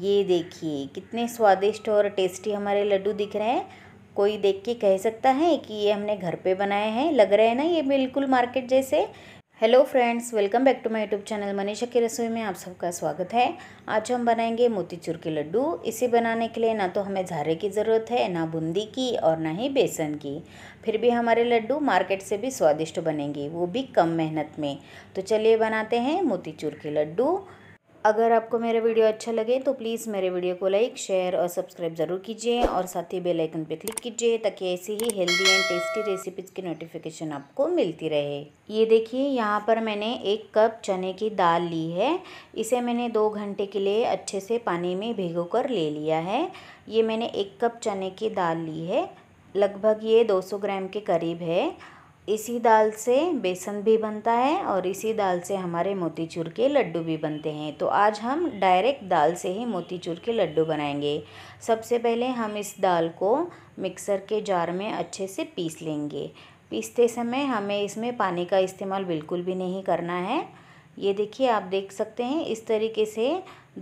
ये देखिए कितने स्वादिष्ट और टेस्टी हमारे लड्डू दिख रहे हैं कोई देख के कह सकता है कि ये हमने घर पे बनाए हैं लग रहे हैं ना ये बिल्कुल मार्केट जैसे hello friends welcome back to my YouTube channel Manisha की रसोई में आप सबका स्वागत है आज हम बनाएंगे मोतीचूर के लड्डू इसे बनाने के लिए ना तो हमें झारे की ज़रूरत है ना बूंदी की और ना ही बेसन की फिर भी हमारे लड्डू मार्केट से भी स्वादिष्ट बनेंगे वो भी कम मेहनत में तो चलिए बनाते हैं मोतीचूर के लड्डू अगर आपको मेरा वीडियो अच्छा लगे तो प्लीज़ मेरे वीडियो को लाइक शेयर और सब्सक्राइब ज़रूर कीजिए और साथ ही बेल आइकन पर क्लिक कीजिए ताकि ऐसी ही हेल्दी एंड टेस्टी रेसिपीज़ की नोटिफिकेशन आपको मिलती रहे ये देखिए यहाँ पर मैंने एक कप चने की दाल ली है इसे मैंने दो घंटे के लिए अच्छे से पानी में भिगो कर ले लिया है ये मैंने एक कप चने की दाल ली है लगभग ये 200 ग्राम के करीब है इसी दाल से बेसन भी बनता है और इसी दाल से हमारे मोतीचूर के लड्डू भी बनते हैं तो आज हम डायरेक्ट दाल से ही मोतीचूर के लड्डू बनाएंगे सबसे पहले हम इस दाल को मिक्सर के जार में अच्छे से पीस लेंगे पीसते समय हमें इसमें पानी का इस्तेमाल बिल्कुल भी नहीं करना है ये देखिए आप देख सकते हैं इस तरीके से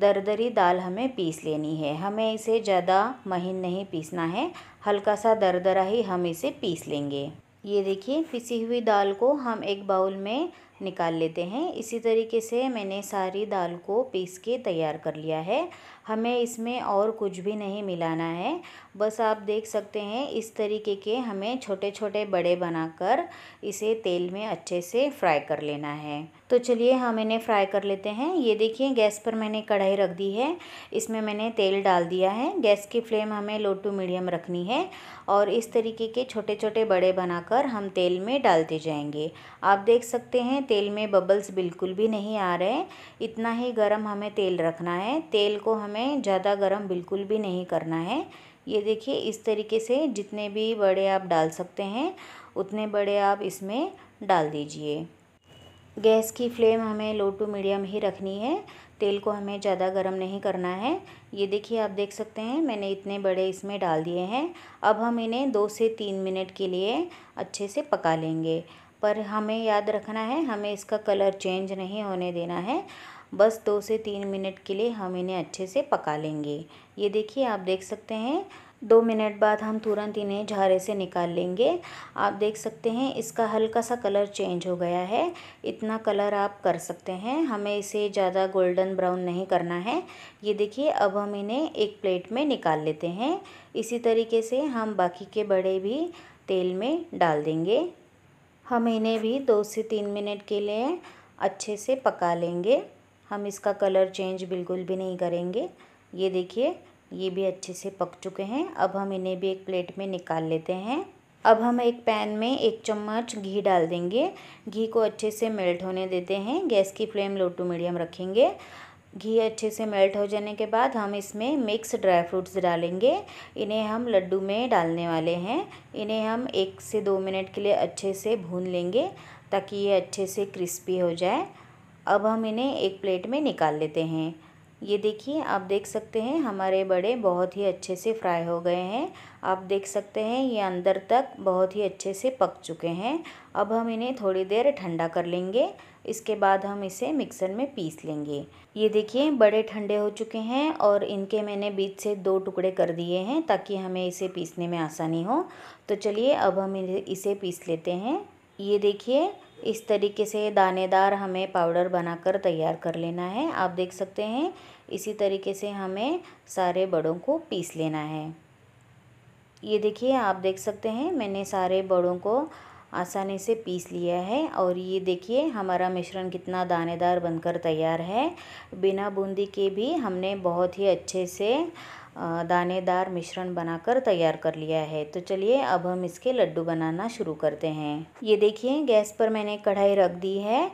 दरदरी दाल हमें पीस लेनी है हमें इसे ज़्यादा महीन नहीं पीसना है हल्का सा दरदरा ही हम इसे पीस लेंगे ये देखिए पिसी हुई दाल को हम एक बाउल में निकाल लेते हैं इसी तरीके से मैंने सारी दाल को पीस के तैयार कर लिया है हमें इसमें और कुछ भी नहीं मिलाना है बस आप देख सकते हैं इस तरीके के हमें छोटे छोटे बड़े बनाकर इसे तेल में अच्छे से फ्राई कर लेना है तो चलिए हम इन्हें फ्राई कर लेते हैं ये देखिए गैस पर मैंने कढ़ाई रख दी है इसमें मैंने तेल डाल दिया है गैस की फ्लेम हमें लो टू मीडियम रखनी है और इस तरीके के छोटे छोटे बड़े बनाकर हम तेल में डालते जाएंगे आप देख सकते हैं तेल में बबल्स बिल्कुल भी नहीं आ रहे इतना ही गरम हमें तेल रखना है तेल को हमें ज़्यादा गरम बिल्कुल भी नहीं करना है ये देखिए इस तरीके से जितने भी बड़े आप डाल सकते हैं उतने बड़े आप इसमें डाल दीजिए गैस की फ्लेम हमें लो टू मीडियम ही रखनी है तेल को हमें ज़्यादा गर्म नहीं करना है ये देखिए आप देख सकते हैं मैंने इतने बड़े इसमें डाल दिए हैं अब हम इन्हें दो से तीन मिनट के लिए अच्छे से पका लेंगे पर हमें याद रखना है हमें इसका कलर चेंज नहीं होने देना है बस दो से तीन मिनट के लिए हम इन्हें अच्छे से पका लेंगे ये देखिए आप देख सकते हैं दो मिनट बाद हम तुरंत इन्हें झारे से निकाल लेंगे आप देख सकते हैं इसका हल्का सा कलर चेंज हो गया है इतना कलर आप कर सकते हैं हमें इसे ज़्यादा गोल्डन ब्राउन नहीं करना है ये देखिए अब हम इन्हें एक प्लेट में निकाल लेते हैं इसी तरीके से हम बाकी के बड़े भी तेल में डाल देंगे हम इन्हें भी दो से तीन मिनट के लिए अच्छे से पका लेंगे हम इसका कलर चेंज बिल्कुल भी नहीं करेंगे ये देखिए ये भी अच्छे से पक चुके हैं अब हम इन्हें भी एक प्लेट में निकाल लेते हैं अब हम एक पैन में एक चम्मच घी डाल देंगे घी को अच्छे से मेल्ट होने देते हैं गैस की फ्लेम लो टू मीडियम रखेंगे घी अच्छे से मेल्ट हो जाने के बाद हम इसमें मिक्स ड्राई फ्रूट्स डालेंगे इन्हें हम लड्डू में डालने वाले हैं इन्हें हम एक से दो मिनट के लिए अच्छे से भून लेंगे ताकि ये अच्छे से क्रिस्पी हो जाए अब हम इन्हें एक प्लेट में निकाल लेते हैं ये देखिए आप देख सकते हैं हमारे बड़े बहुत ही अच्छे से फ्राई हो गए हैं आप देख सकते हैं ये अंदर तक बहुत ही अच्छे से पक चुके हैं अब हम इन्हें थोड़ी देर ठंडा कर लेंगे इसके बाद हम इसे मिक्सर में पीस लेंगे ये देखिए बड़े ठंडे हो चुके हैं और इनके मैंने बीच से दो टुकड़े कर दिए हैं ताकि हमें इसे पीसने में आसानी हो तो चलिए अब हम इसे पीस लेते हैं ये देखिए इस तरीके से दानेदार हमें पाउडर बनाकर तैयार कर लेना है आप देख सकते हैं इसी तरीके से हमें सारे बड़ों को पीस लेना है ये देखिए आप देख सकते हैं मैंने सारे बड़ों को आसानी से पीस लिया है और ये देखिए हमारा मिश्रण कितना दानेदार बनकर तैयार है बिना बूंदी के भी हमने बहुत ही अच्छे से दानेदार मिश्रण बनाकर तैयार कर लिया है तो चलिए अब हम इसके लड्डू बनाना शुरू करते हैं ये देखिए गैस पर मैंने कढ़ाई रख दी है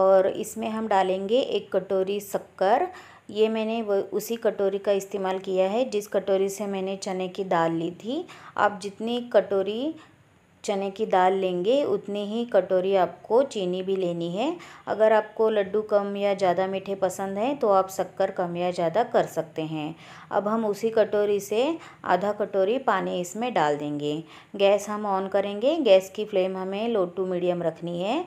और इसमें हम डालेंगे एक कटोरी शक्कर ये मैंने वो उसी कटोरी का इस्तेमाल किया है जिस कटोरी से मैंने चने की दाल ली थी आप जितनी कटोरी चने की दाल लेंगे उतनी ही कटोरी आपको चीनी भी लेनी है अगर आपको लड्डू कम या ज़्यादा मीठे पसंद हैं तो आप शक्कर कम या ज़्यादा कर सकते हैं अब हम उसी कटोरी से आधा कटोरी पानी इसमें डाल देंगे गैस हम ऑन करेंगे गैस की फ्लेम हमें लो टू मीडियम रखनी है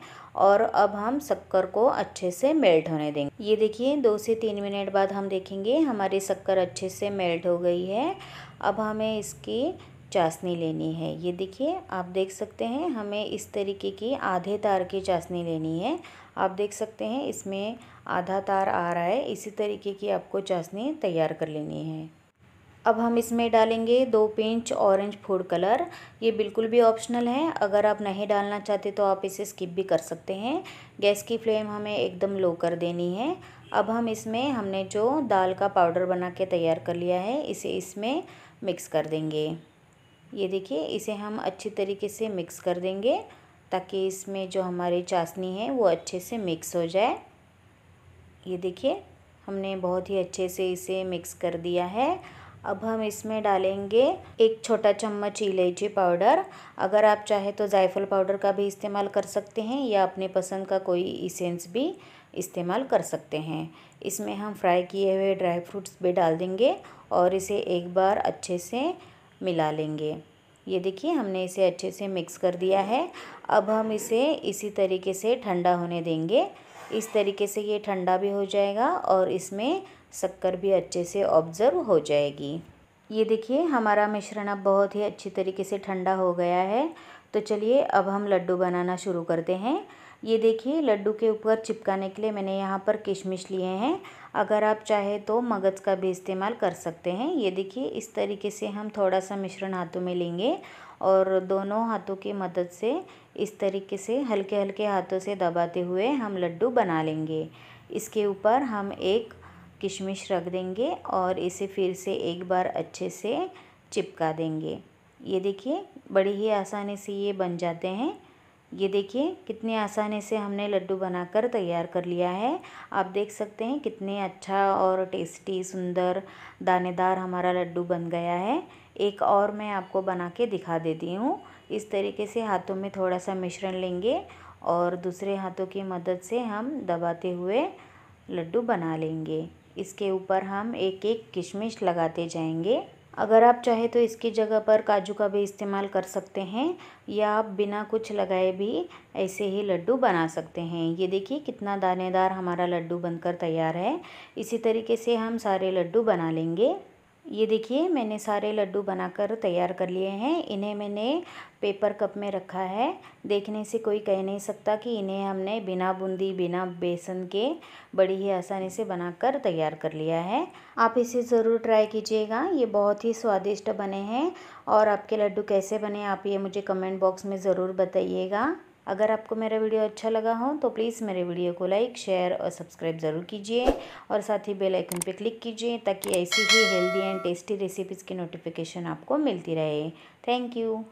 और अब हम शक्कर को अच्छे से मेल्ट होने देंगे ये देखिए दो से तीन मिनट बाद हम देखेंगे हमारी शक्कर अच्छे से मेल्ट हो गई है अब हमें इसकी चाशनी लेनी है ये देखिए आप देख सकते हैं हमें इस तरीके की आधे तार की चाशनी लेनी है आप देख सकते हैं इसमें आधा तार आ रहा है इसी तरीके की आपको चाशनी तैयार कर लेनी है अब हम इसमें डालेंगे दो पिंच ऑरेंज फूड कलर ये बिल्कुल भी ऑप्शनल है अगर आप नहीं डालना चाहते तो आप इसे स्किप भी कर सकते हैं गैस की फ्लेम हमें एकदम लो कर देनी है अब हम इसमें हमने जो दाल का पाउडर बना के तैयार कर लिया है इसे इसमें मिक्स कर देंगे ये देखिए इसे हम अच्छी तरीके से मिक्स कर देंगे ताकि इसमें जो हमारी चाशनी है वो अच्छे से मिक्स हो जाए ये देखिए हमने बहुत ही अच्छे से इसे मिक्स कर दिया है अब हम इसमें डालेंगे एक छोटा चम्मच इलायची पाउडर अगर आप चाहे तो जायफल पाउडर का भी इस्तेमाल कर सकते हैं या अपने पसंद का कोई इसेंस भी इस्तेमाल कर सकते हैं इसमें हम फ्राई किए हुए ड्राई फ्रूट्स भी डाल देंगे और इसे एक बार अच्छे से मिला लेंगे ये देखिए हमने इसे अच्छे से मिक्स कर दिया है अब हम इसे इसी तरीके से ठंडा होने देंगे इस तरीके से ये ठंडा भी हो जाएगा और इसमें शक्कर भी अच्छे से ऑब्ज़र्व हो जाएगी ये देखिए हमारा मिश्रण अब बहुत ही अच्छी तरीके से ठंडा हो गया है तो चलिए अब हम लड्डू बनाना शुरू करते हैं ये देखिए लड्डू के ऊपर चिपकाने के लिए मैंने यहाँ पर किशमिश लिए हैं अगर आप चाहे तो मगज़ का भी इस्तेमाल कर सकते हैं ये देखिए इस तरीके से हम थोड़ा सा मिश्रण हाथों में लेंगे और दोनों हाथों की मदद से इस तरीके से हल्के हल्के हाथों से दबाते हुए हम लड्डू बना लेंगे इसके ऊपर हम एक किशमिश रख देंगे और इसे फिर से एक बार अच्छे से चिपका देंगे ये देखिए बड़ी ही आसानी से ये बन जाते हैं ये देखिए कितने आसानी से हमने लड्डू बनाकर तैयार कर लिया है आप देख सकते हैं कितने अच्छा और टेस्टी सुंदर दानेदार हमारा लड्डू बन गया है एक और मैं आपको बना के दिखा देती हूँ इस तरीके से हाथों में थोड़ा सा मिश्रण लेंगे और दूसरे हाथों की मदद से हम दबाते हुए लड्डू बना लेंगे इसके ऊपर हम एक एक किशमिश लगाते जाएंगे अगर आप चाहे तो इसकी जगह पर काजू का भी इस्तेमाल कर सकते हैं या आप बिना कुछ लगाए भी ऐसे ही लड्डू बना सकते हैं ये देखिए कितना दानेदार हमारा लड्डू बनकर तैयार है इसी तरीके से हम सारे लड्डू बना लेंगे ये देखिए मैंने सारे लड्डू बनाकर तैयार कर लिए हैं इन्हें मैंने पेपर कप में रखा है देखने से कोई कह नहीं सकता कि इन्हें हमने बिना बूंदी बिना बेसन के बड़ी ही आसानी से बनाकर तैयार कर लिया है आप इसे ज़रूर ट्राई कीजिएगा ये बहुत ही स्वादिष्ट बने हैं और आपके लड्डू कैसे बने आप ये मुझे कमेंट बॉक्स में ज़रूर बताइएगा अगर आपको मेरा वीडियो अच्छा लगा हो तो प्लीज़ मेरे वीडियो को लाइक शेयर और सब्सक्राइब ज़रूर कीजिए और साथ ही बेल आइकन पर क्लिक कीजिए ताकि ऐसी ही हेल्दी एंड टेस्टी रेसिपीज़ की नोटिफिकेशन आपको मिलती रहे थैंक यू